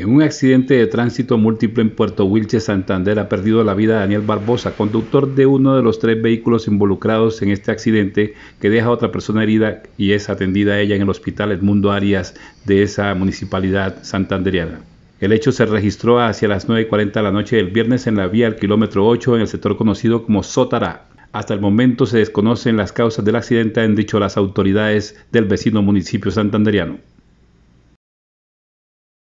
En un accidente de tránsito múltiple en Puerto Wilches, Santander, ha perdido la vida Daniel Barbosa, conductor de uno de los tres vehículos involucrados en este accidente que deja a otra persona herida y es atendida ella en el hospital Edmundo Arias de esa municipalidad santandereana. El hecho se registró hacia las 9.40 de la noche del viernes en la vía al kilómetro 8 en el sector conocido como Sotará. Hasta el momento se desconocen las causas del accidente, han dicho las autoridades del vecino municipio santandereano.